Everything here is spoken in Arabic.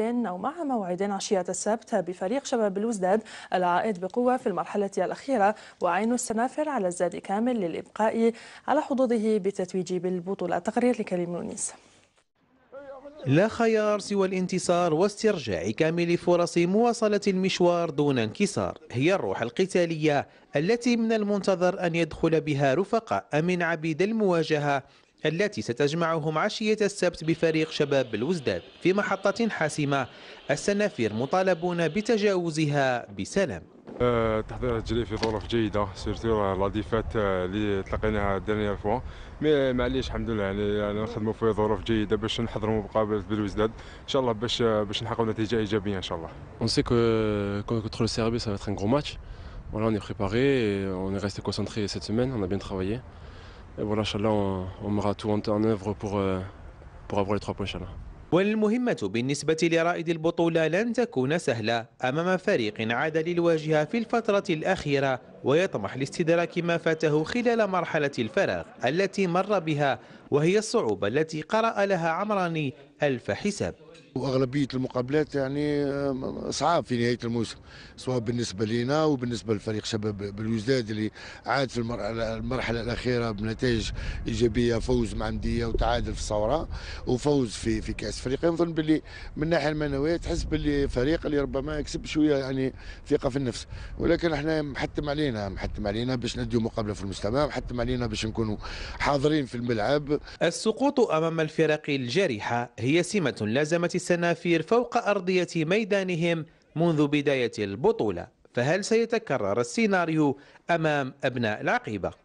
موعدين أو مع موعدين عشية السبت بفريق شباب الوزداد العائد بقوة في المرحلة الأخيرة وعين السنافر على الزاد كامل للإبقاء على حظوظه بتتويج بالبطولة تقرير لكريم نونيس لا خيار سوى الانتصار واسترجاع كامل فرص مواصلة المشوار دون انكسار هي الروح القتالية التي من المنتظر أن يدخل بها رفقاء من عبيد المواجهة التي ستجمعهم عشية السبت بفريق شباب بالوزداد في محطة حاسمة السنافير مطالبون بتجاوزها بسلام التحضيرات أه، تجري في ظروف جيده سيرتو لاديفات أه، اللي تلقيناها دانيير فوا مي معليش الحمد لله يعني،, يعني نخدموا في ظروف جيده باش نحضروا مقابله بالوزداد ان شاء الله باش أه، باش نحققوا نتيجه ايجابيه ان شاء الله on sait que contre euh, le Serbie ça va être un gros match voilà on est préparé on est resté concentré cette semaine on a bien travaillé Et voilà, Inch'Allah, on, on mettra tout en œuvre pour, euh, pour avoir les trois points, Inch'Allah. والمهمة بالنسبة لرائد البطولة لن تكون سهلة أمام فريق عاد للواجهة في الفترة الأخيرة ويطمح لاستدراك ما فاته خلال مرحلة الفراغ التي مر بها وهي الصعوبة التي قرأ لها عمراني ألف حساب واغلبيه المقابلات يعني آه، صعاب في نهايه الموسم سواء بالنسبه لنا وبالنسبه لفريق شباب بالوزداد اللي عاد في المرحله الاخيره بنتائج ايجابيه فوز مع مديه وتعادل في الصوره وفوز في في كاس افريقيا نظن باللي من الناحيه المعنويه تحس باللي فريق اللي ربما يكسب شويه يعني ثقه في النفس ولكن احنا محتم علينا محتم علينا باش نديو مقابله في المستمع محتم علينا باش نكونوا حاضرين في الملعب السقوط امام الفرق الجارحه هي سمه لازمت السنافير فوق أرضية ميدانهم منذ بداية البطولة فهل سيتكرر السيناريو أمام أبناء العقيبة؟